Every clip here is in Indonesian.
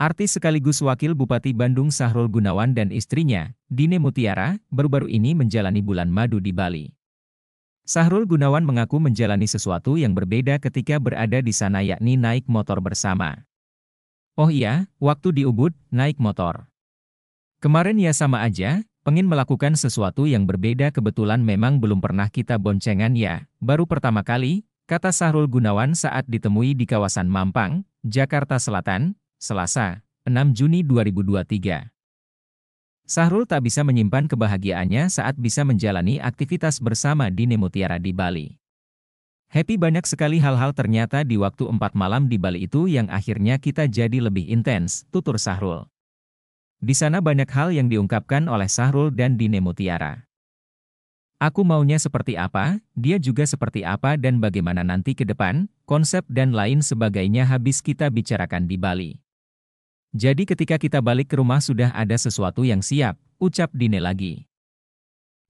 Artis sekaligus Wakil Bupati Bandung Sahrul Gunawan dan istrinya, Dine Mutiara, baru-baru ini menjalani bulan madu di Bali. Sahrul Gunawan mengaku menjalani sesuatu yang berbeda ketika berada di sana yakni naik motor bersama. Oh iya, waktu di Ubud, naik motor. Kemarin ya sama aja, pengin melakukan sesuatu yang berbeda kebetulan memang belum pernah kita boncengan ya, baru pertama kali, kata Sahrul Gunawan saat ditemui di kawasan Mampang, Jakarta Selatan, Selasa, 6 Juni 2023. Sahrul tak bisa menyimpan kebahagiaannya saat bisa menjalani aktivitas bersama di Nemutiara di Bali. Happy banyak sekali hal-hal ternyata di waktu 4 malam di Bali itu yang akhirnya kita jadi lebih intens, tutur Sahrul. Di sana banyak hal yang diungkapkan oleh Sahrul dan Dine Mutiara. Aku maunya seperti apa, dia juga seperti apa dan bagaimana nanti ke depan, konsep dan lain sebagainya habis kita bicarakan di Bali. Jadi ketika kita balik ke rumah sudah ada sesuatu yang siap, ucap Dine lagi.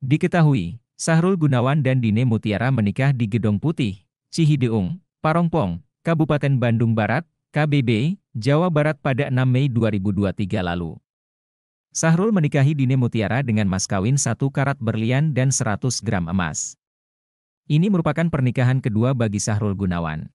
Diketahui, Sahrul Gunawan dan Dine Mutiara menikah di Gedong Putih, Cihideung, Parongpong, Kabupaten Bandung Barat, KBB, Jawa Barat pada 6 Mei 2023 lalu. Sahrul menikahi Dine Mutiara dengan mas kawin 1 karat berlian dan 100 gram emas. Ini merupakan pernikahan kedua bagi Sahrul Gunawan.